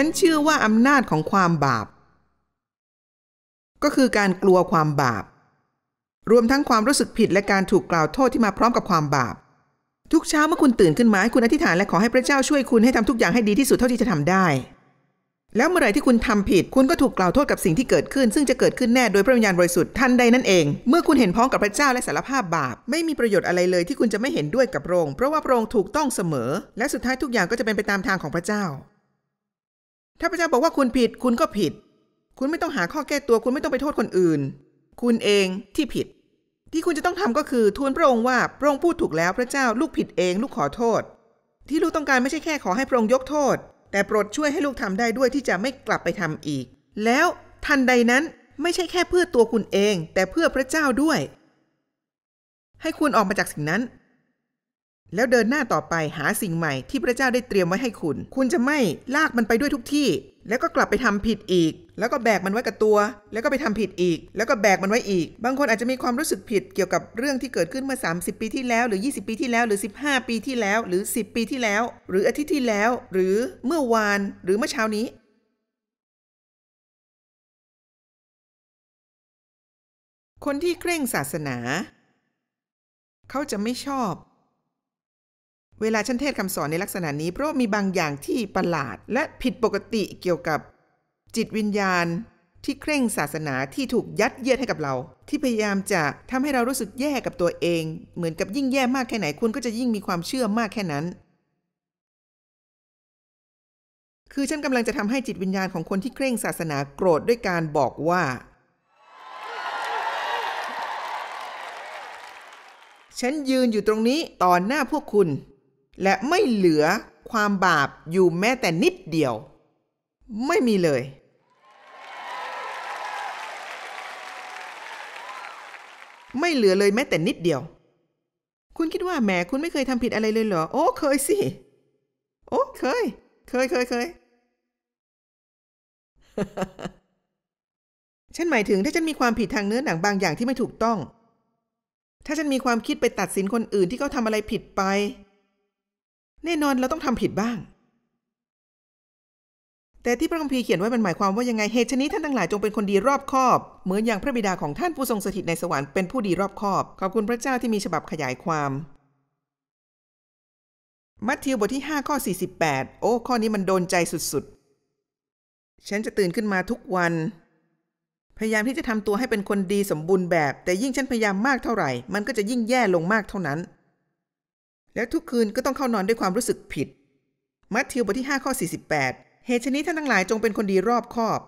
ฉันเชื่อว่าอำนาจของความบาป ก็คือการกลัวความบาป รวมทั้งความรู้สึกผิด และการถูกกล่าวโทษที่มาพร้อมกับความบาป ทุกเช้าเมื่อคุณตื่นขึ้นมาให้คุณอธิษฐานและขอให้พระเจ้าช่วยคุณให้ทำทุกอย่างให้ดีที่สุดเท่าที่จะทำได้ แล้วเมื่อไหร่ที่คุณทำผิด คุณก็ถูกกล่าวโทษกับสิ่งที่เกิดขึ้น ซึ่งจะเกิดขึ้นแน่โดยพระวิญญาณบริสุทธิ์ทันใดนั่นเอง เมื่อคุณเห็นพ้องกับพระเจ้าและสารภาพบาป ไม่มีประโยชน์อะไรเลย ที่คุณจะไม่เห็นด้วยกับพระองค์เพราะว่าพระองค์ถูกต้องเสมอ และสุดท้ายทุกอย่างก็จะเป็นไปตามทางของพระเจ้าถ้าพระเจ้าบอกว่าคุณผิดคุณก็ผิด คุณไม่ต้องหาข้อแก้ตัวคุณไม่ต้องไปโทษคนอื่น คุณเองที่ผิด ที่คุณจะต้องทำก็คือทูลพระองค์ว่าพระองค์พูดถูกแล้วพระเจ้าลูกผิดเองลูกขอโทษ ที่ลูกต้องการไม่ใช่แค่ขอให้พระองค์ยกโทษ แต่โปรดช่วยให้ลูกทำได้ด้วยที่จะไม่กลับไปทำอีก แล้วทันใดนั้นไม่ใช่แค่เพื่อตัวคุณเอง แต่เพื่อพระเจ้าด้วย ให้คุณออกมาจากสิ่งนั้นแล้วเดินหน้าต่อไปหาสิ่งใหม่ ที่พระเจ้าได้เตรียมไว้ให้คุณ คุณจะไม่ลากมันไปด้วยทุกที่ แล้วก็กลับไปทำผิดอีก แล้วก็แบกมันไว้กับตัว แล้วก็ไปทำผิดอีก แล้วก็แบกมันไว้อีก บางคนอาจจะมีความรู้สึกผิดเกี่ยวกับเรื่องที่เกิดขึ้นเมื่อ30ปีที่แล้วหรือ 20 ปีที่แล้ว หรือ 15 ปีที่แล้ว หรือ10ปีที่แล้ว หรืออาทิตย์ที่แล้ว หรือเมื่อวานหรือเมื่อเช้านี้ คนที่เคร่งศาสนา เขาจะไม่ชอบเวลาฉันเทศคำสอนในลักษณะนี้เพราะมีบางอย่างที่ประหลาดและผิดปกติเกี่ยวกับจิตวิญญาณที่เคร่งศาสนาที่ถูกยัดเยียดให้กับเรา ที่พยายามจะทำให้เรารู้สึกแย่กับตัวเอง เหมือนกับยิ่งแย่มากแค่ไหน คุณก็จะยิ่งมีความเชื่อมากแค่นั้น คือฉันกำลังจะทำให้จิตวิญญาณของคนที่เคร่งศาสนาโกรธด้วยการบอกว่าฉันยืนอยู่ตรงนี้ต่อหน้าพวกคุณและไม่เหลือความบาปอยู่แม้แต่นิดเดียว ไม่มีเลย ไม่เหลือเลยแม้แต่นิดเดียว คุณคิดว่าแหมคุณไม่เคยทำผิดอะไรเลยเหรอ โอ้เคยสิ โอ้เคยเคยเคยเคยฉันหมายถึงถ้าฉันมีความผิดทางเนื้อหนังบางอย่างที่ไม่ถูกต้อง ถ้าฉันมีความคิดไปตัดสินคนอื่นที่เขาทำอะไรผิดไปแน่นอน เราต้องทำผิดบ้าง แต่ที่พระคัมภีร์เขียนไว้มันหมายความว่ายังไง เหตุชนี้ท่านทั้งหลายจงเป็นคนดีรอบคอบ เหมือนอย่างพระบิดาของท่านผู้ทรงสถิตในสวรรค์เป็นผู้ดีรอบคอบ ขอบคุณพระเจ้าที่มีฉบับขยายความ มัทธิวบทที่ 5 ข้อ 48 โอ้ ข้อนี้มันโดนใจสุดๆ ฉันจะตื่นขึ้นมาทุกวัน พยายามที่จะทำตัวให้เป็นคนดีสมบูรณ์แบบ แต่ยิ่งฉันพยายามมากเท่าไหร่ มันก็จะยิ่งแย่ลงมากเท่านั้นแล้วทุกคืนก็ต้องเข้านอนด้วยความรู้สึกผิด มัทธิวบทที่ 5 ข้อ 48เหตุชนี้ท่านทั้งหลายจงเป็นคนดีรอบคอบ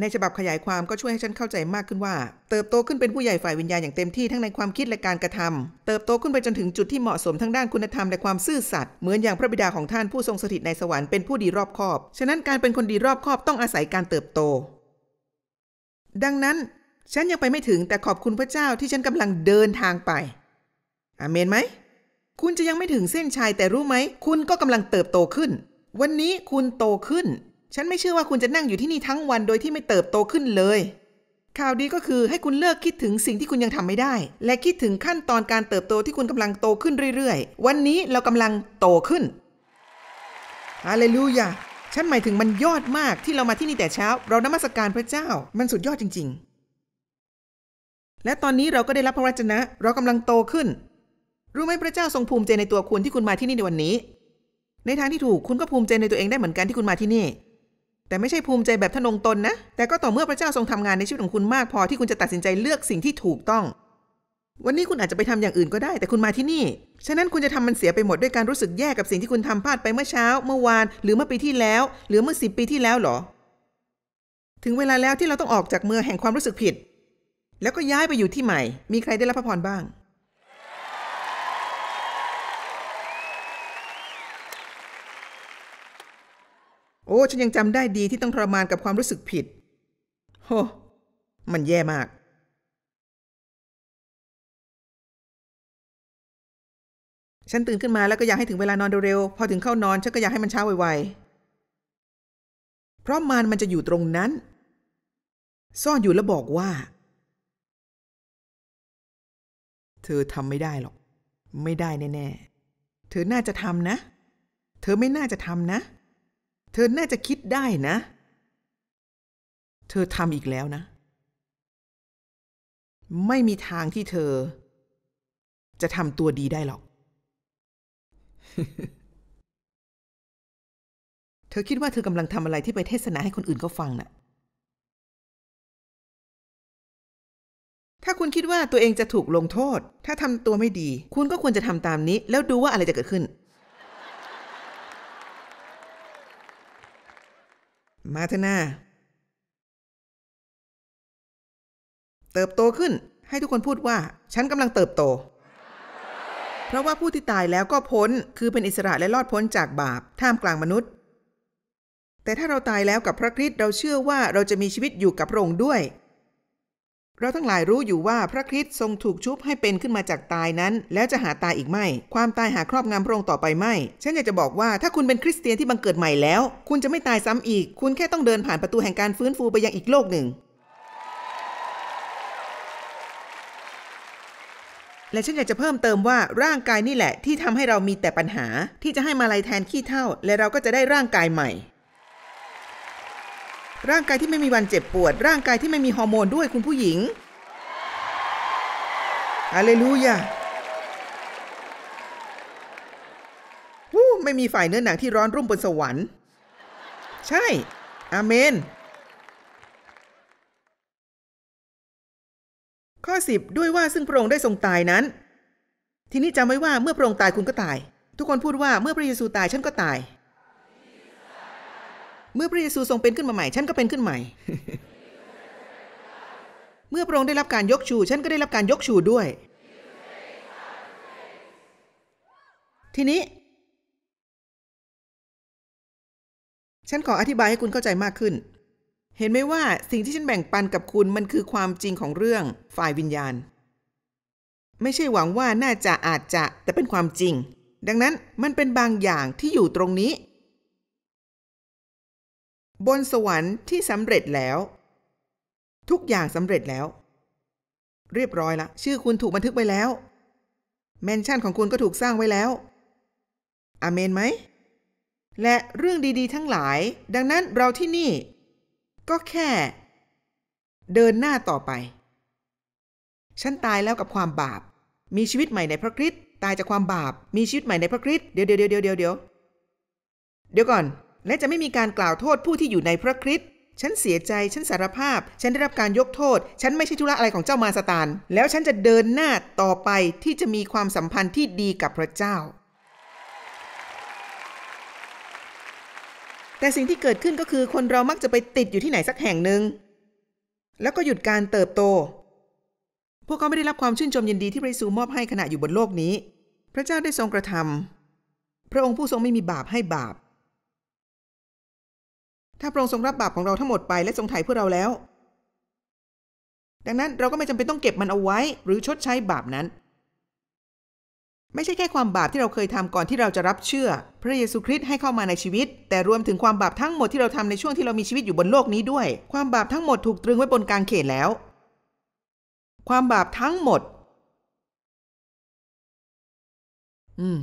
ในฉบับขยายความก็ช่วยให้ฉันเข้าใจมากขึ้นว่า เติบโตขึ้นเป็นผู้ใหญ่ฝ่ายวิญญาณอย่างเต็มที่ทั้งในความคิดและการกระทำ เติบโตขึ้นไปจนถึงจุดที่เหมาะสมทั้งด้านคุณธรรมและความซื่อสัตย์เหมือนอย่างพระบิดาของท่านผู้ทรงสถิตในสวรรค์เป็นผู้ดีรอบคอบ ฉะนั้นการเป็นคนดีรอบคอบ ต้องอาศัยการเติบโต ดังนั้น ฉันยังไปไม่ถึงแต่ขอบคุณพระเจ้าที่ฉันกำลังเดินทางไปอาเมนไหม คุณจะยังไม่ถึงเส้นชัยแต่รู้ไหม คุณก็กำลังเติบโตขึ้น วันนี้คุณโตขึ้น ฉันไม่เชื่อว่าคุณจะนั่งอยู่ที่นี่ทั้งวันโดยที่ไม่เติบโตขึ้นเลย ข่าวดีก็คือให้คุณเลิกคิดถึงสิ่งที่คุณยังทำไม่ได้ และคิดถึงขั้นตอนการเติบโตที่คุณกำลังโตขึ้นเรื่อยๆ วันนี้เรากำลังโตขึ้นฮาเลลูยา ฉันหมายถึงมันยอดมากที่เรามาที่นี่แต่เช้า เรานมัสการพระเจ้า มันสุดยอดจริง ๆ และตอนนี้เราก็ได้รับพระวจนะเรากำลังโตขึ้นรู้ไหม พระเจ้าทรงภูมิใจในตัวคุณที่คุณมาที่นี่ในวันนี้ ในทางที่ถูกคุณก็ภูมิใจในตัวเองได้เหมือนกันที่คุณมาที่นี่ แต่ไม่ใช่ภูมิใจแบบทนงตนนะ แต่ก็ต่อเมื่อพระเจ้าทรงทำงานในชีวิตของคุณมากพอที่คุณจะตัดสินใจเลือกสิ่งที่ถูกต้อง วันนี้คุณอาจจะไปทำอย่างอื่นก็ได้แต่คุณมาที่นี่ ฉะนั้นคุณจะทำมันเสียไปหมดด้วยการรู้สึกแย่กับสิ่งที่คุณทำพลาดไปเมื่อเช้า เมื่อวานหรือเมื่อปีที่แล้ว หรือเมื่อสิบปีที่แล้วหรอ ถึงเวลาแล้วที่เราต้องออกจากเมืองแห่งความรู้สึกผิด แล้วก็ย้ายไปอยู่ที่ใหม่ มีใครได้รับพระพรบ้างโอ้ฉันยังจำได้ดีที่ต้องทรมานกับความรู้สึกผิดโหมันแย่มาก ฉันตื่นขึ้นมาแล้วก็อยากให้ถึงเวลานอนเร็วๆพอถึงเข้านอนฉันก็อยากให้มันเช้าไวๆเพราะมันมันจะอยู่ตรงนั้น ซ่อนอยู่แล้วบอกว่า เธอทำไม่ได้หรอก ไม่ได้แน่ๆ เธอน่าจะทำนะ เธอไม่น่าจะทำนะเธอน่าจะคิดได้นะ เธอทำอีกแล้วนะ ไม่มีทางที่เธอ จะทำตัวดีได้หรอก เธอคิดว่าเธอกำลังทำอะไรที่ไปเทศนาให้คนอื่นเขาฟังนะ่ะ ถ้าคุณคิดว่าตัวเองจะถูกลงโทษ ถ้าทำตัวไม่ดี คุณก็ควรจะทำตามนี้ แล้วดูว่าอะไรจะเกิดขึ้นมาเถอะนา เติบโตขึ้น ให้ทุกคนพูดว่าฉันกำลังเติบโต เพราะว่าผู้ที่ตายแล้วก็พ้นคือเป็นอิสระและรอดพ้นจากบาป ท่ามกลางมนุษย์ แต่ถ้าเราตายแล้วกับพระคริสต์เราเชื่อว่าเราจะมีชีวิตอยู่กับพระองค์ด้วยเราทั้งหลายรู้อยู่ว่าพระคริสต์ทรงถูกชุบให้เป็นขึ้นมาจากตายนั้น แล้วจะหาตายอีกไม่ความตายหาครอบงำพระองค์ต่อไปไม่ฉันอยากจะบอกว่าถ้าคุณเป็นคริสเตียนที่บังเกิดใหม่แล้ว คุณจะไม่ตายซ้ำอีก คุณแค่ต้องเดินผ่านประตูแห่งการฟื้นฟูไปยังอีกโลกหนึ่ง และฉันอยากจะเพิ่มเติมว่าร่างกายนี่แหละที่ทำให้เรามีแต่ปัญหาที่จะให้มาลายแทนขี้เท่าและเราก็จะได้ร่างกายใหม่ร่างกายที่ไม่มีวันเจ็บปวด ร่างกายที่ไม่มีฮอร์โมนด้วยคุณผู้หญิงอาเลลูยาวู้ไม่มีฝ่ายเนื้อหนังที่ร้อนรุ่มบนสวรรค์ใช่อาเมน ข้อสิบด้วยว่าซึ่งพระองค์ได้ทรงตายนั้น ทีนี้จำไว้ว่าเมื่อพระองค์ตายคุณก็ตาย ทุกคนพูดว่าเมื่อพระเยซูตายฉันก็ตายเมื่อพระเยซูทรงเป็นขึ้นมาใหม่ ฉันก็เป็นขึ้นใหม่ เมื่อพระองค์ได้รับการยกชู ฉันก็ได้รับการยกชูด้วย ทีนี้ ฉันขออธิบายให้คุณเข้าใจมากขึ้น เห็นไหมว่าสิ่งที่ฉันแบ่งปันกับคุณมันคือความจริงของเรื่องฝ่ายวิญญาณ ไม่ใช่หวังว่าน่าจะอาจจะแต่เป็นความจริง ดังนั้นมันเป็นบางอย่างที่อยู่ตรงนี้บนสวรรค์ที่สำเร็จแล้ว ทุกอย่างสำเร็จแล้ว เรียบร้อยละ ชื่อคุณถูกบันทึกไว้แล้วแมนชั่นของคุณก็ถูกสร้างไว้แล้วอเมนไหม และเรื่องดีๆ ทั้งหลาย ดังนั้นเราที่นี่ ก็แค่ เดินหน้าต่อไป ฉันตายแล้วกับความบาป มีชีวิตใหม่ในพระคริสต์ตายจากความบาป มีชีวิตใหม่ในพระคริสต์เดี๋ยวเดี๋ยวเดี๋ยวเดี๋ยวเดี๋ยวเดี๋ยวก่อนและจะไม่มีการกล่าวโทษผู้ที่อยู่ในพระคริสต์ ฉันเสียใจ ฉันสารภาพ ฉันได้รับการยกโทษ ฉันไม่ใช่ธุระอะไรของเจ้ามาสตาน แล้วฉันจะเดินหน้าต่อไปที่จะมีความสัมพันธ์ที่ดีกับพระเจ้า แต่สิ่งที่เกิดขึ้นก็คือคนเรามักจะไปติดอยู่ที่ไหนสักแห่งหนึ่งแล้วก็หยุดการเติบโต พวกเขาไม่ได้รับความชื่นชมยินดีที่พระเยซูมอบให้ขณะอยู่บนโลกนี้ พระเจ้าได้ทรงกระทำ พระองค์ผู้ทรงไม่มีบาปให้บาปถ้าพระองค์ทรงรับบาปของเราทั้งหมดไปและทรงไถ่เพื่อเราแล้ว ดังนั้นเราก็ไม่จำเป็นต้องเก็บมันเอาไว้หรือชดใช้บาปนั้น ไม่ใช่แค่ความบาปที่เราเคยทำก่อนที่เราจะรับเชื่อ พระเยซูคริสต์ให้เข้ามาในชีวิต แต่รวมถึงความบาปทั้งหมดที่เราทำในช่วงที่เรามีชีวิตอยู่บนโลกนี้ด้วย ความบาปทั้งหมดถูกตรึงไว้บนกางเขนแล้ว ความบาปทั้งหมด อืม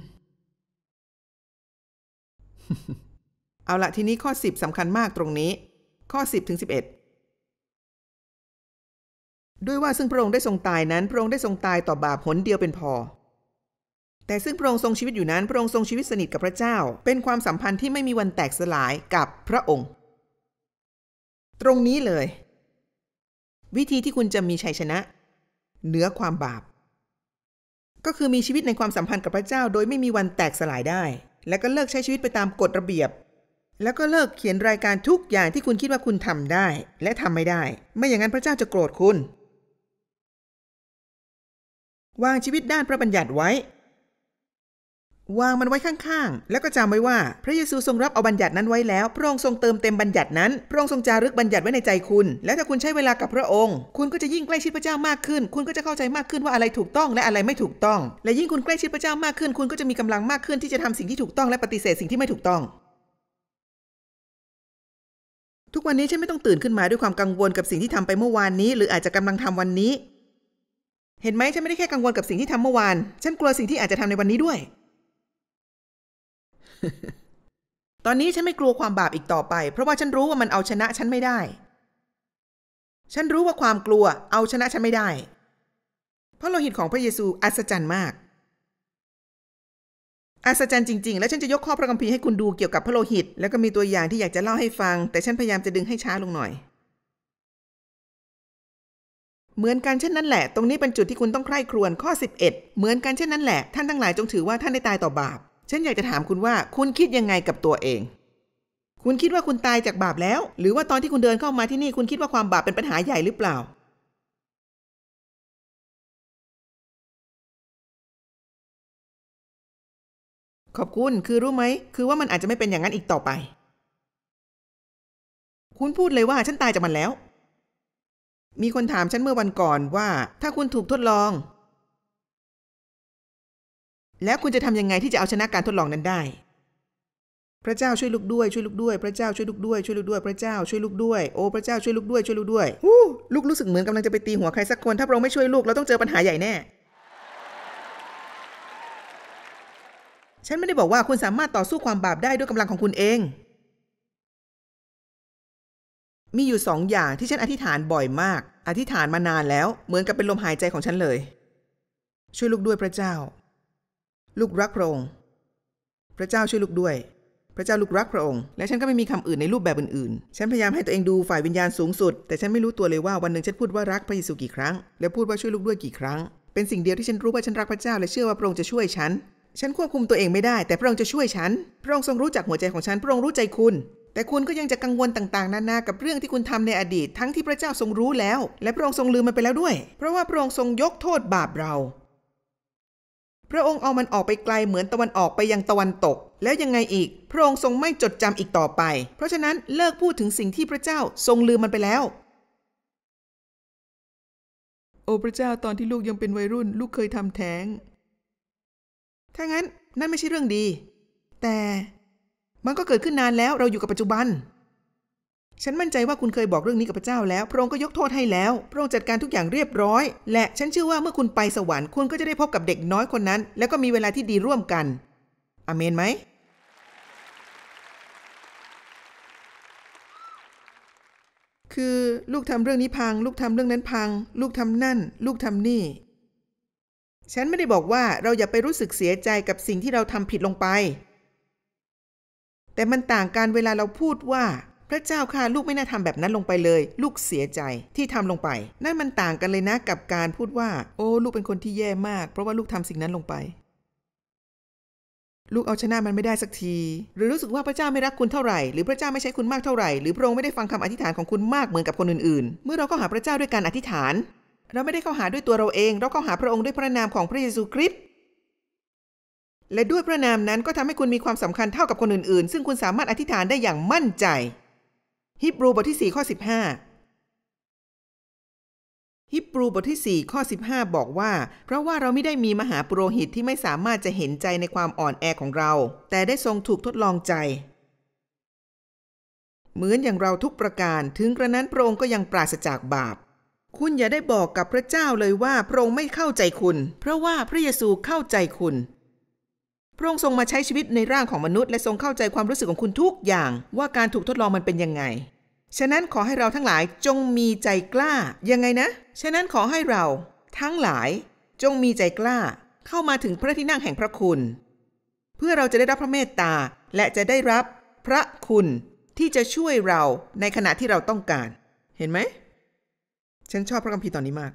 เอาละทีนี้ข้อ 10สำคัญมากตรงนี้ ข้อ 10 ถึง 11 ด้วยว่าซึ่งพระองค์ได้ทรงตายนั้น พระองค์ได้ทรงตายต่อบาปหนเดียวเป็นพอ แต่ซึ่งพระองค์ทรงชีวิตอยู่นั้น พระองค์ทรงชีวิตสนิท กับพระเจ้า เป็นความสัมพันธ์ที่ไม่มีวันแตกสลายกับพระองค์ ตรงนี้เลย วิธีที่คุณจะมีชัยชนะเหนือความบาป ก็คือมีชีวิตในความสัมพันธ์กับพระเจ้า โดยไม่มีวันแตกสลายได้ และก็เลิกใช้ชีวิตไปตามกฎระเบียบแล้วก็เลิกเขียนรายการทุกอย่างที่คุณคิดว่าคุณทำได้ และทำไม่ได้ ไม่อย่างนั้นพระเจ้าจะโกรธคุณ วางชีวิตด้านพระบัญญัติไว้ วางมันไว้ข้างๆ แล้วก็จำไว้ว่า พระเยซูทรงรับเอาบัญญัตินั้นไว้แล้ว พระองค์ทรงเติมเต็มบัญญัตินั้น พระองค์ทรงจารึกบัญญัติไว้ในใจคุณ และถ้าคุณใช้เวลากับพระองค์ คุณก็จะยิ่งใกล้ชิดพระเจ้ามากขึ้น คุณก็จะเข้าใจมากขึ้นว่าอะไรถูกต้อง และอะไรไม่ถูกต้อง และยิ่งคุณใกล้ชิดพระเจ้ามากขึ้น คุณก็จะมีกำลังมากขึ้น ที่จะทาสิ่งที่ถูกต้องและปฏิเสธสิ่งที่ไม่ถูกต้องทุกวันนี้ฉันไม่ต้องตื่นขึ้นมาด้วยความกังวลกับสิ่งที่ทำไปเมื่อวานนี้ หรืออาจจะกำลังทำวันนี้ เห็นไหมฉันไม่ได้แค่กังวลกับสิ่งที่ทำเมื่อวาน ฉันกลัวสิ่งที่อาจจะทำในวันนี้ด้วย ตอนนี้ฉันไม่กลัวความบาปอีกต่อไป เพราะว่าฉันรู้ว่ามันเอาชนะฉันไม่ได้ ฉันรู้ว่าความกลัวเอาชนะฉันไม่ได้ เพราะโลหิตของพระเยซูอัศจรรย์มากอัศจรรย์จริงๆ แล้วฉันจะยกข้อพระคัมภีร์ให้คุณดูเกี่ยวกับพระโลหิต แล้วก็มีตัวอย่างที่อยากจะเล่าให้ฟัง แต่ฉันพยายามจะดึงให้ช้าลงหน่อย เหมือนกันเช่นนั้นแหละ ตรงนี้เป็นจุดที่คุณต้องใคร่ครวญข้อ 11 เหมือนกันเช่นนั้นแหละ ท่านทั้งหลายจงถือว่าท่านได้ตายต่อบาป ฉันอยากจะถามคุณว่า คุณคิดยังไงกับตัวเอง คุณคิดว่าคุณตายจากบาปแล้ว หรือว่าตอนที่คุณเดินเข้ามาที่นี่คุณคิดว่าความบาปเป็นปัญหาใหญ่หรือเปล่าขอบคุณ คือรู้ไหม คือว่ามันอาจจะไม่เป็นอย่างนั้นอีกต่อไป คุณพูดเลยว่าฉันตายจากมันแล้ว มีคนถามฉันเมื่อวันก่อนว่าถ้าคุณถูกทดลอง แล้วคุณจะทำยังไงที่จะเอาชนะการทดลองนั้นได้ พระเจ้าช่วยลูกด้วยช่วยลูกด้วย พระเจ้าช่วยลูกด้วยช่วยลูกด้วยพระเจ้าช่วยลูกด้วยโอ้พระเจ้าช่วยลูกด้วยช่วยลูกด้วยลูกรู้สึกเหมือนกำลังจะไปตีหัวใครสักคนถ้าเราไม่ช่วยลูกเราต้องเจอปัญหาใหญ่แน่ฉันไม่ได้บอกว่าคุณสามารถต่อสู้ความบาปได้ด้วยกำลังของคุณเอง มีอยู่สองอย่างที่ฉันอธิษฐานบ่อยมาก อธิษฐานมานานแล้ว เหมือนกับเป็นลมหายใจของฉันเลย ช่วยลูกด้วยพระเจ้าลูกรักพระองค์ พระเจ้าช่วยลูกด้วย พระเจ้าลูกรักพระองค์ และฉันก็ไม่มีคำอื่นในรูปแบบอื่นๆฉันพยายามให้ตัวเองดูฝ่ายวิญญาณสูงสุด แต่ฉันไม่รู้ตัวเลยว่าวันหนึ่งฉันพูดว่ารักพระเยซูกี่ครั้ง และพูดว่าช่วยลูกด้วยกี่ครั้ง เป็นสิ่งเดียวที่ฉันรู้ว่าฉันรักพระเจ้าและเชื่อว่าพระองค์จะช่วยฉันฉันควบคุมตัวเองไม่ได้แต่พระองค์จะช่วยฉัน พระองค์ทรงรู้จักหัวใจของฉันพระองค์รู้ใจคุณ แต่คุณก็ยังจะกังวลต่างๆ นานากับเรื่องที่คุณทำในอดีตทั้งที่พระเจ้าทรงรู้แล้ว และพระองค์ทรงลืมมันไปแล้วด้วย เพราะว่าพระองค์ทรงยกโทษบาปเรา พระองค์เอามันออกไปไกลเหมือนตะวันออกไปยังตะวันตก แล้วยังไงอีก พระองค์ทรงไม่จดจำอีกต่อไป เพราะฉะนั้นเลิกพูดถึงสิ่งที่พระเจ้าทรงลืมมันไปแล้ว โอพระเจ้าตอนที่ลูกยังเป็นวัยรุ่น ลูกเคยทำแท้งถ้างั้นนั่นไม่ใช่เรื่องดี แต่มันก็เกิดขึ้นนานแล้วเราอยู่กับปัจจุบัน ฉันมั่นใจว่าคุณเคยบอกเรื่องนี้กับพระเจ้าแล้วพระองค์ก็ยกโทษให้แล้วพระองค์จัดการทุกอย่างเรียบร้อย และฉันเชื่อว่าเมื่อคุณไปสวรรค์คุณก็จะได้พบกับเด็กน้อยคนนั้น แล้วก็มีเวลาที่ดีร่วมกัน อเมนไหม คือลูกทำเรื่องนี้พัง ลูกทำเรื่องนั้นพัง ลูกทำนั่น ลูกทำนี่ฉันไม่ได้บอกว่าเราอย่าไปรู้สึกเสียใจกับสิ่งที่เราทำผิดลงไป แต่มันต่างกันเวลาเราพูดว่าพระเจ้าค่ะลูกไม่น่าทำแบบนั้นลงไปเลย ลูกเสียใจที่ทำลงไป นั่นมันต่างกันเลยนะกับการพูดว่า โอ้ ลูกเป็นคนที่แย่มากเพราะว่าลูกทำสิ่งนั้นลงไป ลูกเอาชนะมันไม่ได้สักที หรือรู้สึกว่าพระเจ้าไม่รักคุณเท่าไหร่ หรือพระเจ้าไม่ใช้คุณมากเท่าไหร่หรือพระองค์ไม่ได้ฟังคำอธิษฐานของคุณมากเหมือนกับคนอื่นๆเมื่อเราก็หาพระเจ้าด้วยการอธิษฐานเราไม่ได้เข้าหาด้วยตัวเราเอง เราเข้าหาพระองค์ด้วยพระนามของพระเยซูคริสต์ และด้วยพระนามนั้นก็ทำให้คุณมีความสำคัญเท่ากับคนอื่นๆ ซึ่งคุณสามารถอธิษฐานได้อย่างมั่นใจ ฮิบรูบทที่4ข้อ15ฮิบรูบทที่4ข้อ15 บอกว่าเพราะว่าเราไม่ได้มีมหาปุโรหิตที่ไม่สามารถจะเห็นใจในความอ่อนแอของเรา แต่ได้ทรงถูกทดลองใจ เหมือนอย่างเราทุกประการ ถึงกระนั้นพระองค์ก็ยังปราศจากบาปคุณอย่าได้บอกกับพระเจ้าเลยว่าพระองค์ไม่เข้าใจคุณ เพราะว่าพระเยซูเข้าใจคุณ พระองค์ทรงมาใช้ชีวิตในร่างของมนุษย์ และทรงเข้าใจความรู้สึกของคุณทุกอย่างว่าการถูกทดลองมันเป็นยังไง ฉะนั้นขอให้เราทั้งหลายจงมีใจกล้ายังไงนะ ฉะนั้นขอให้เราทั้งหลายจงมีใจกล้าเข้ามาถึงพระที่นั่งแห่งพระคุณ เพื่อเราจะได้รับพระเมตตาและจะได้รับพระคุณที่จะช่วยเราในขณะที่เราต้องการ เห็นไหมฉันชอบพระคัมภีร์ตอนนี้มาก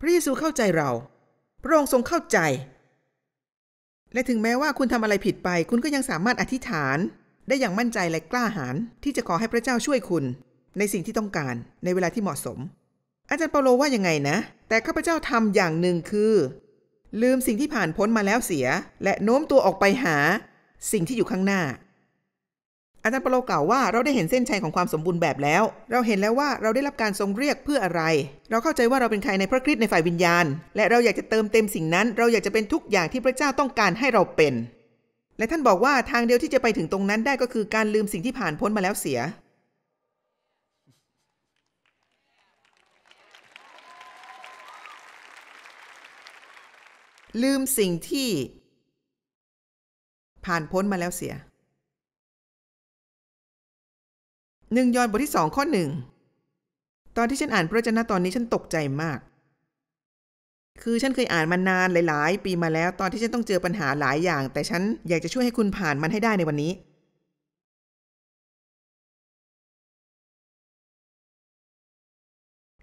พระเยซูเข้าใจเรา พระองค์ทรงเข้าใจ และถึงแม้ว่าคุณทำอะไรผิดไป คุณก็ยังสามารถอธิษฐาน ได้อย่างมั่นใจและกล้าหาญที่จะขอให้พระเจ้าช่วยคุณในสิ่งที่ต้องการในเวลาที่เหมาะสม อาจารย์เปาโลว่ายังไงนะ แต่ข้าพเจ้าทำอย่างหนึ่งคือ ลืมสิ่งที่ผ่านพ้นมาแล้วเสีย และโน้มตัวออกไปหา สิ่งที่อยู่ข้างหน้าอาจารย์ปโลกล่าวว่าเราได้เห็นเส้นชัยของความสมบูรณ์แบบแล้ว เราเห็นแล้วว่าเราได้รับการทรงเรียกเพื่ออะไร เราเข้าใจว่าเราเป็นใครในพระคริสต์ในฝ่ายวิญญาณ และเราอยากจะเติมเต็มสิ่งนั้น เราอยากจะเป็นทุกอย่างที่พระเจ้าต้องการให้เราเป็น และท่านบอกว่าทางเดียวที่จะไปถึงตรงนั้นได้ก็คือการลืมสิ่งที่ผ่านพ้นมาแล้วเสีย ลืมสิ่งที่ ผ่านพ้นมาแล้วเสียหนึ่งยอนบทที่สองข้อหนึ่งตอนที่ฉันอ่านพระจนะตอนนี้ฉันตกใจมาก คือฉันเคยอ่านมานานหลาย ๆ ปีมาแล้ว ตอนที่ฉันต้องเจอปัญหาหลายอย่าง แต่ฉันอยากจะช่วยให้คุณผ่านมันให้ได้ในวันนี้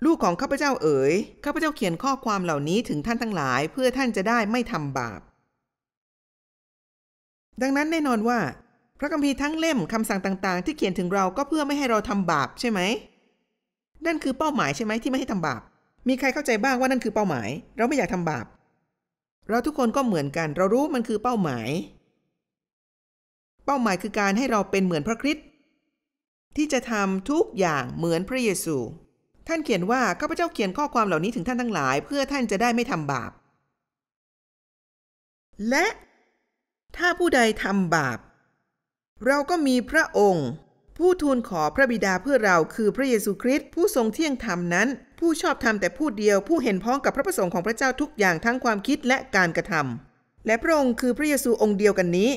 ลูกของข้าพเจ้าเอ๋ยข้าพเจ้าเขียนข้อความเหล่านี้ถึงท่านทั้งหลาย เพื่อท่านจะได้ไม่ทำบาป ดังนั้นแน่นอนว่าพระคัมภีร์ทั้งเล่มคำสั่งต่างๆ ที่เขียนถึงเราก็เพื่อไม่ให้เราทำบาปใช่ไหม นั่นคือเป้าหมายใช่ไหมที่ไม่ให้ทำบาป มีใครเข้าใจบ้างว่านั่นคือเป้าหมาย เราไม่อยากทำบาป เราทุกคนก็เหมือนกัน เรารู้มันคือเป้าหมาย เป้าหมายคือการให้เราเป็นเหมือนพระคริสต์ที่จะทำทุกอย่างเหมือนพระเยซู ท่านเขียนว่าข้าพเจ้าเขียนข้อความเหล่านี้ถึงท่านทั้งหลาย เพื่อท่านจะได้ไม่ทำบาป และถ้าผู้ใดทำบาปเราก็มีพระองค์ ผู้ทูลขอพระบิดาเพื่อเราคือพระเยซูคริสต์ผู้ทรงเที่ยงธรรมนั้น ผู้ชอบธรรมแต่ผู้เดียวผู้เห็นพ้องกับ พระประสงค์ของพระเจ้าทุกอย่างทั้งความคิดและการกระทำ และพระองค์คือพระเยซูองค์เดียวกันนี้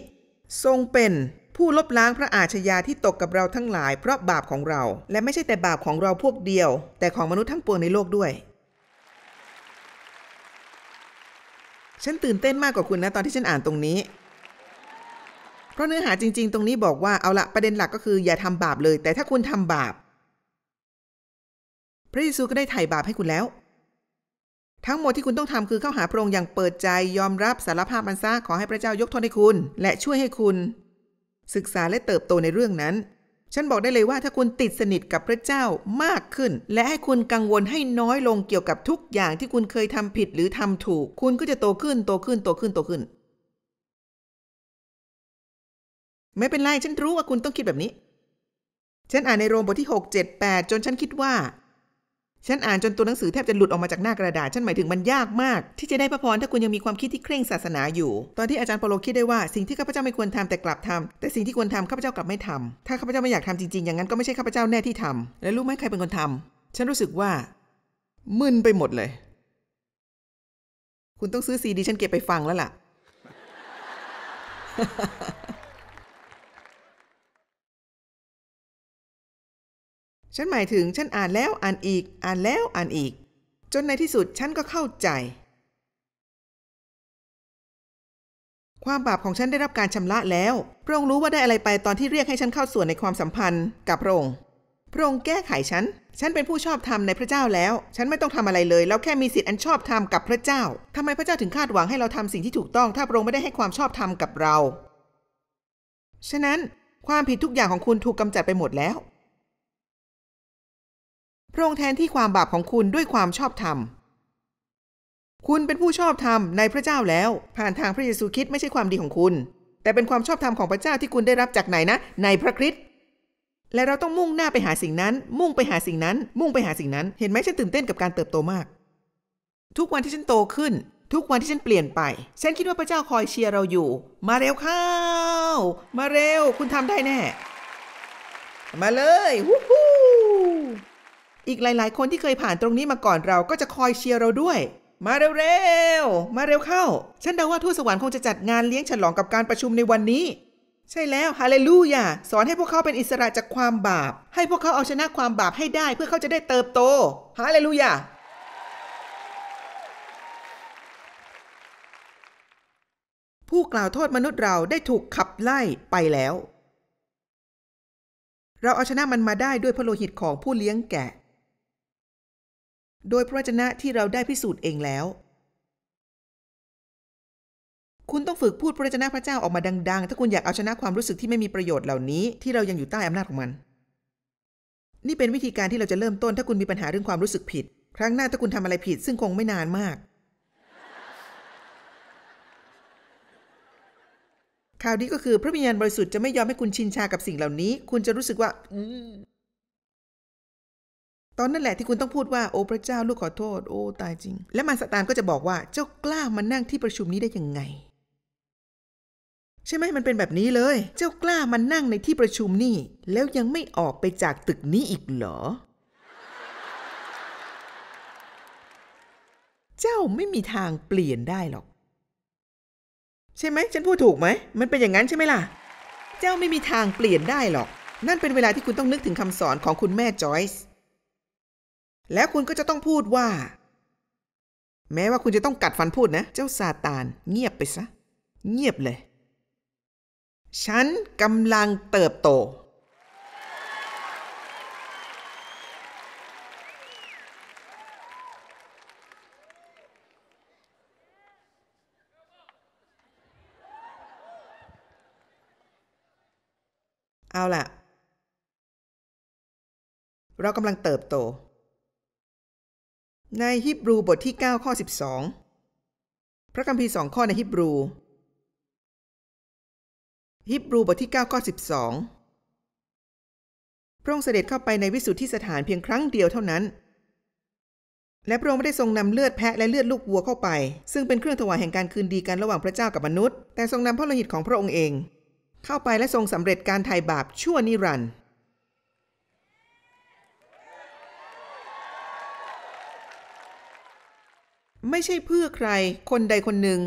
ทรงเป็นผู้ลบล้างพระอาชญาที่ตกกับเราทั้งหลายเพราะบาปของเราและไม่ใช่แต่บาปของเราพวกเดียว แต่ของมนุษย์ทั้งปวงในโลกด้วย ฉันตื่นเต้นมากกว่าคุณนะตอนที่ฉันอ่านตรงนี้ราะเนื้อหาจริงๆ ตรงนี้บอกว่า เอาละประเด็นหลักก็คืออย่าทำบาปเลย แต่ถ้าคุณทำบาป พระเยซูก็ได้ไถ่บาปให้คุณแล้ว ทั้งหมดที่คุณต้องทำคือเข้าหาพระองค์อย่างเปิดใจยอมรับสารภาพมันซะขอให้พระเจ้ายกโทษให้คุณ และช่วยให้คุณ ศึกษาและเติบโตในเรื่องนั้น ฉันบอกได้เลยว่าถ้าคุณติดสนิทกับพระเจ้ามากขึ้น และให้คุณกังวลให้น้อยลงเกี่ยวกับทุกอย่างที่คุณเคยทำผิดหรือทำถูก คุณก็จะโตขึ้นโตขึ้นโตขึ้นโตขึ้นนไม่เป็นไรฉันรู้ว่าคุณต้องคิดแบบนี้ ฉันอ่านในโรมบทที่6 7 8จนฉันคิดว่า ฉันอ่านจนตัวหนังสือแทบจะหลุดออกมาจากหน้ากระดาษ ฉันหมายถึงมันยากมาก ที่จะได้พระพรถ้าคุณยังมีความคิดที่เคร่งศาสนาอยู่ ตอนที่อาจารย์ปโลคิดได้ว่าสิ่งที่ข้าพเจ้าไม่ควรทำแต่กลับทำ แต่สิ่งที่ควรทำข้าพเจ้ากลับไม่ทำ ถ้าข้าพเจ้าไม่อยากทำจริงๆ อย่างนั้นก็ไม่ใช่ข้าพเจ้าแน่ที่ทำ และรู้ไหมใครเป็นคนทำ ฉันรู้สึกว่า มึนไปหมดเลย คุณต้องซื้อซีดีฉันเก็บไปฟังแล้วล่ะฉันหมายถึงฉันอ่านแล้วอ่านอีก อ่านแล้วอ่านอีก จนในที่สุดฉันก็เข้าใจ ความบาปของฉันได้รับการชำระแล้วพระองค์รู้ว่าได้อะไรไปตอนที่เรียกให้ฉันเข้าส่วนในความสัมพันธ์กับพระองค์พระองค์แก้ไขฉัน ฉันเป็นผู้ชอบธรรมในพระเจ้าแล้ว ฉันไม่ต้องทำอะไรเลย แล้วแค่มีสิทธิ์อันชอบธรรมกับพระเจ้า ทำไมพระเจ้าถึงคาดหวังให้เราทำสิ่งที่ถูกต้องถ้าพระองค์ไม่ได้ให้ความชอบธรรมกับเรา ฉะนั้นความผิดทุกอย่างของคุณถูกกำจัดไปหมดแล้วพระองค์แทนที่ความบาปของคุณด้วยความชอบธรรม คุณเป็นผู้ชอบธรรมในพระเจ้าแล้ว ผ่านทางพระเยซูคริสต์ไม่ใช่ความดีของคุณ แต่เป็นความชอบธรรมของพระเจ้าที่คุณได้รับจากไหนนะ ในพระคริสต์และเราต้องมุ่งหน้าไปหาสิ่งนั้น มุ่งไปหาสิ่งนั้น มุ่งไปหาสิ่งนั้น เห็นไหมฉันตื่นเต้นกับการเติบโตมาก ทุกวันที่ฉันโตขึ้น ทุกวันที่ฉันเปลี่ยนไปฉันคิดว่าพระเจ้าคอยเชียร์เราอยู่ มาเร็วเข้า มาเร็ว คุณทำได้แน่มาเลยู้ฮู้อีกหลาย ๆ คนที่เคยผ่านตรงนี้มาก่อนเราก็จะคอยเชียร์เราด้วย มาเร็วๆ มาเร็วเข้า ฉันเดาว่าทูตสวรรค์คงจะจัดงานเลี้ยงฉลองกับการประชุมในวันนี้ ใช่แล้วฮาเลลูยาสอนให้พวกเขาเป็นอิสระจากความบาป ให้พวกเขาเอาชนะความบาปให้ได้เพื่อเขาจะได้เติบโตฮาเลลูยาผู้กล่าวโทษมนุษย์เราได้ถูกขับไล่ไปแล้ว เราเอาชนะมันมาได้ด้วยพระโลหิตของผู้เลี้ยงแกะโดยพระวจนะที่เราได้พิสูจน์เองแล้ว คุณต้องฝึกพูดพระวจนะพระเจ้าออกมาดัง ๆ ถ้าคุณอยากเอาชนะความรู้สึกที่ไม่มีประโยชน์เหล่านี้ ที่เรายังอยู่ใต้อำนาจของมัน นี่เป็นวิธีการที่เราจะเริ่มต้น ถ้าคุณมีปัญหาเรื่องความรู้สึกผิด ครั้งหน้าถ้าคุณทำอะไรผิดซึ่งคงไม่นานมากข่าวดีก็คือพระวิญญาณบริสุทธิ์จะไม่ยอมให้คุณชินชากับสิ่งเหล่านี้ คุณจะรู้สึกว่าตอนนั้นแหละที่คุณต้องพูดว่าโอ้พระเจ้าลูกขอโทษโอ้ตายจริง และมานสตานก็จะบอกว่าเจ้ากล้ามานั่งที่ประชุมนี้ได้ยังไง ใช่ไหมมันเป็นแบบนี้เลย เจ้ากล้ามานั่งในที่ประชุมนี่แล้วยังไม่ออกไปจากตึกนี้อีกเหรอ เจ้าไม่มีทางเปลี่ยนได้หรอก ใช่ไหม ฉันพูดถูกไหมมันเป็นอย่างนั้นใช่ไหมล่ะเจ้าไม่มีทางเปลี่ยนได้หรอก นั่นเป็นเวลาที่คุณต้องนึกถึงคำสอนของคุณแม่จอยส์แล้วคุณก็จะต้องพูดว่า แม้ว่าคุณจะต้องกัดฟันพูดนะ เจ้าซาตาน เงียบไปซะ เงียบเลย ฉันกำลังเติบโต เอาล่ะ เรากำลังเติบโตในฮิบรูบทที่ 9 ข้อ 12 พระคัมภีร์สองข้อในฮิบรู ฮิบรูบทที่ 9 ข้อ 12 พระองค์เสด็จเข้าไปในวิสุทธิสถานเพียงครั้งเดียวเท่านั้น และพระองค์ไม่ได้ทรงนำเลือดแพะและเลือดลูกวัวเข้าไป ซึ่งเป็นเครื่องถวายแห่งการคืนดีกันระหว่างพระเจ้ากับมนุษย์ แต่ทรงนำพระโลหิตของพระองค์เอง เข้าไปและทรงสำเร็จการไถ่บาปชั่วนิรันดร์ไม่ใช่เพื่อใคร คนใดคนหนึ่ง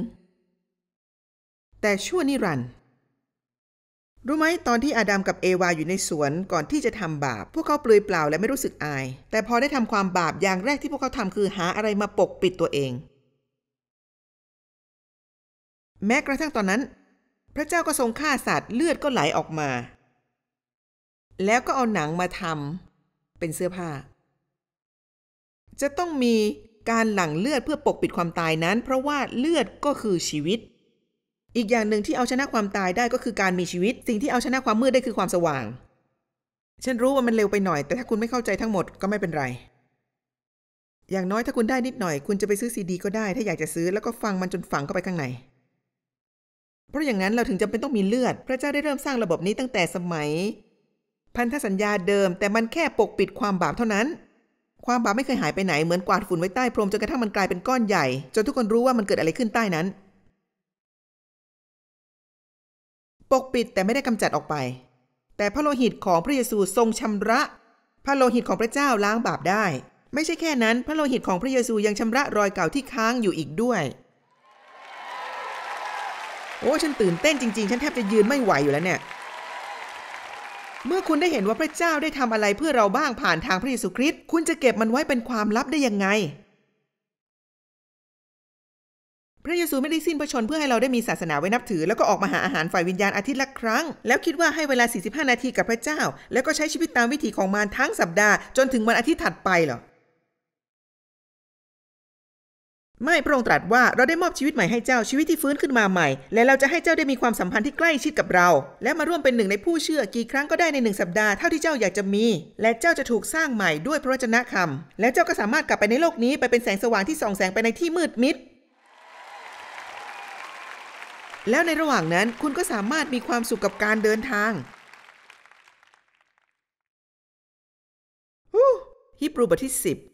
แต่ชั่วนิรันด์รู้ไหมตอนที่อาดัมกับเอวาอยู่ในสวนก่อนที่จะทำบาปพวกเขาเปลือยเปล่าและไม่รู้สึกอาย แต่พอได้ทำความบาปอย่างแรกที่พวกเขาทำคือหาอะไรมาปกปิดตัวเอง แม้กระทั่งตอนนั้น พระเจ้าก็ทรงฆ่าสัตว์เลือดก็ไหลออกมา แล้วก็เอาหนังมาทำเป็นเสื้อผ้า จะต้องมีการหลั่งเลือดเพื่อปกปิดความตายนั้น เพราะว่าเลือดก็คือชีวิต อีกอย่างหนึ่งที่เอาชนะความตายได้ก็คือการมีชีวิต สิ่งที่เอาชนะความมืดได้คือความสว่าง ฉันรู้ว่ามันเร็วไปหน่อย แต่ถ้าคุณไม่เข้าใจทั้งหมดก็ไม่เป็นไร อย่างน้อยถ้าคุณได้นิดหน่อยคุณจะไปซื้อซีดี ก็ได้ถ้าอยากจะซื้อแล้วก็ฟังมันจนฝังเข้าไปข้างใน เพราะอย่างนั้นเราถึงจำเป็นต้องมีเลือด พระเจ้าได้เริ่มสร้างระบบนี้ตั้งแต่สมัย พันธสัญญาเดิม แต่มันแค่ปกปิดความบาปเท่านั้นความบาปไม่เคยหายไปไหนเหมือนกวาดฝุ่นไว้ใต้พรมจนกระทั่งมันกลายเป็นก้อนใหญ่จนทุกคนรู้ว่ามันเกิดอะไรขึ้นใต้นั้น ปกปิดแต่ไม่ได้กำจัดออกไป แต่พระโลหิตของพระเยซูทรงชำระพระโลหิตของพระเจ้าล้างบาปได้ ไม่ใช่แค่นั้นพระโลหิตของพระเยซูยังชำระรอยเก่าที่ค้างอยู่อีกด้วย โอ้ฉันตื่นเต้นจริงๆฉันแทบจะยืนไม่ไหวอยู่แล้วเนี่ยเมื่อคุณได้เห็นว่าพระเจ้าได้ทำอะไรเพื่อเราบ้างผ่านทางพระเยซูคริสต์ คุณจะเก็บมันไว้เป็นความลับได้ยังไง พระเยซูไม่ได้สิ้นพระชนเพื่อให้เราได้มีศาสนาไว้นับถือ แล้วก็ออกมาหาอาหารฝ่ายวิญญาณอาทิตย์ละครั้ง แล้วคิดว่าให้เวลา 45 นาทีกับพระเจ้า แล้วก็ใช้ชีวิตตามวิถีของมารทั้งสัปดาห์ จนถึงวันอาทิตย์ถัดไปเหรอไม่พระองค์ตรัสว่าเราได้มอบชีวิตใหม่ให้เจ้าชีวิตที่ฟื้นขึ้นมาใหม่ และเราจะให้เจ้าได้มีความสัมพันธ์ที่ใกล้ชิดกับเรา และมาร่วมเป็นหนึ่งในผู้เชื่อกี่ครั้งก็ได้ในหนึ่งสัปดาห์เท่าที่เจ้าอยากจะมี และเจ้าจะถูกสร้างใหม่ด้วยพระวจนะคำและเจ้าก็สามารถกลับไปในโลกนี้ไปเป็นแสงสว่างที่ส่องแสงไปในที่มืดมิดแล้วในระหว่างนั้นคุณก็สามารถมีความสุขกับการเดินทางฮิบรูบทที่10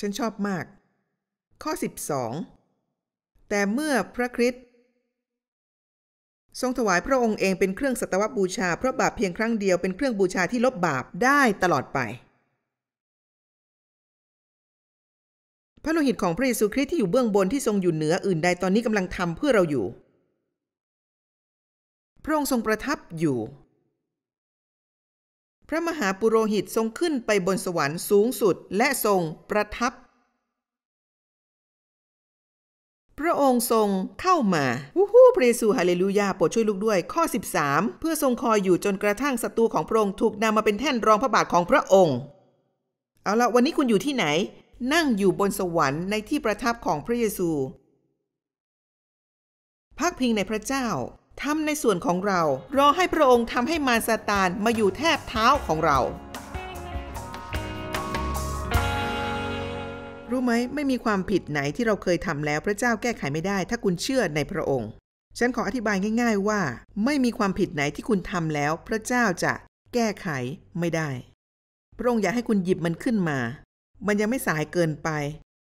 ฉันชอบมาก ข้อ12 แต่เมื่อพระคริสต์ทรงถวายพระองค์เองเป็นเครื่องสัตวบูชาเพราะบาปเพียงครั้งเดียวเป็นเครื่องบูชาที่ลบบาปได้ตลอดไป พระโลหิตของพระเยซูคริสต์ที่อยู่เบื้องบนที่ทรงอยู่เหนืออื่นใดตอนนี้กำลังทำเพื่อเราอยู่ พระองค์ทรงประทับอยู่พระมหาปุโรหิตทรงขึ้นไปบนสวรรค์สูงสุดและทรงประทับ พระองค์ทรงเข้ามาวู้ฮู้พระเยซูฮาเลลูยาโปรดช่วยลูกด้วยข้อ13เพื่อทรงคอยอยู่จนกระทั่งศัตรูของพระองค์ถูกนำมาเป็นแท่นรองพระบาทของพระองค์ เอาละวันนี้คุณอยู่ที่ไหน นั่งอยู่บนสวรรค์ในที่ประทับของพระเยซู พักพิงในพระเจ้าทำในส่วนของเรา รอให้พระองค์ทำให้มารซาตานมาอยู่แทบเท้าของเรา รู้ไหมไม่มีความผิดไหนที่เราเคยทำแล้ว พระเจ้าแก้ไขไม่ได้ ถ้าคุณเชื่อในพระองค์ ฉันขออธิบายง่าย ๆ ว่า ไม่มีความผิดไหนที่คุณทำแล้ว พระเจ้าจะแก้ไขไม่ได้ พระองค์อยากให้คุณหยิบมันขึ้นมา มันยังไม่สายเกินไป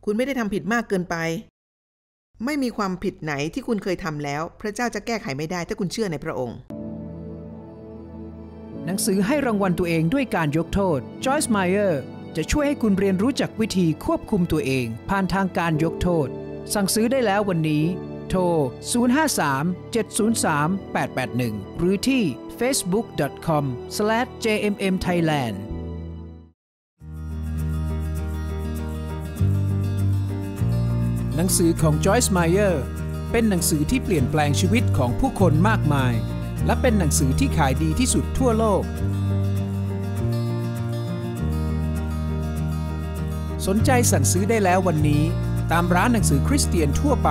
คุณไม่ได้ทำผิดมากเกินไปไม่มีความผิดไหนที่คุณเคยทำแล้ว พระเจ้าจะแก้ไขไม่ได้ ถ้าคุณเชื่อในพระองค์ หนังสือให้รางวัลตัวเองด้วยการยกโทษจอยส์ไมเออร์จะช่วยให้คุณเรียนรู้จักวิธีควบคุมตัวเอง ผ่านทางการยกโทษ สั่งซื้อได้แล้ววันนี้โทร 053-703-881 หรือที่ facebook.com/jmmthailand หนังสือของจอย c ์ไมเออร์เป็นหนังสือที่เปลี่ยนแปลงชีวิตของผู้คนมากมาย และเป็นหนังสือที่ขายดีที่สุดทั่วโลก สนใจสั่งซื้อได้แล้ววันนี้ ตามร้านหนังสือคริสเตียนทั่วไป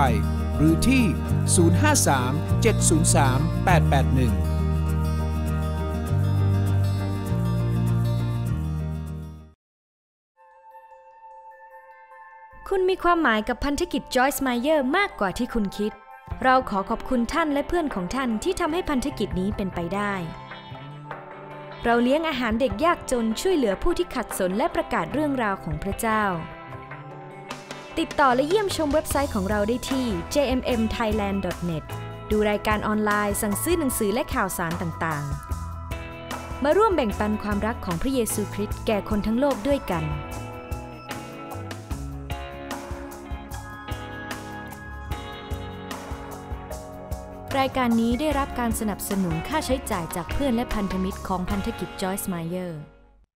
หรือที่ 053 703 881มีความหมายกับพันธกิจจอยส์ไมเยอร์มากกว่าที่คุณคิด เราขอขอบคุณท่านและเพื่อนของท่านที่ทำให้พันธกิจนี้เป็นไปได้ เราเลี้ยงอาหารเด็กยากจนช่วยเหลือผู้ที่ขัดสนและประกาศเรื่องราวของพระเจ้า ติดต่อและเยี่ยมชมเว็บไซต์ของเราได้ที่ jmmthailand.net ดูรายการออนไลน์สั่งซื้อหนังสือและข่าวสารต่างๆ มาร่วมแบ่งปันความรักของพระเยซูคริสต์แก่คนทั้งโลกด้วยกันรายการนี้ได้รับการสนับสนุนค่าใช้จ่ายจากเพื่อนและพันธมิตรของพันธกิจจอยส์มาเยอร์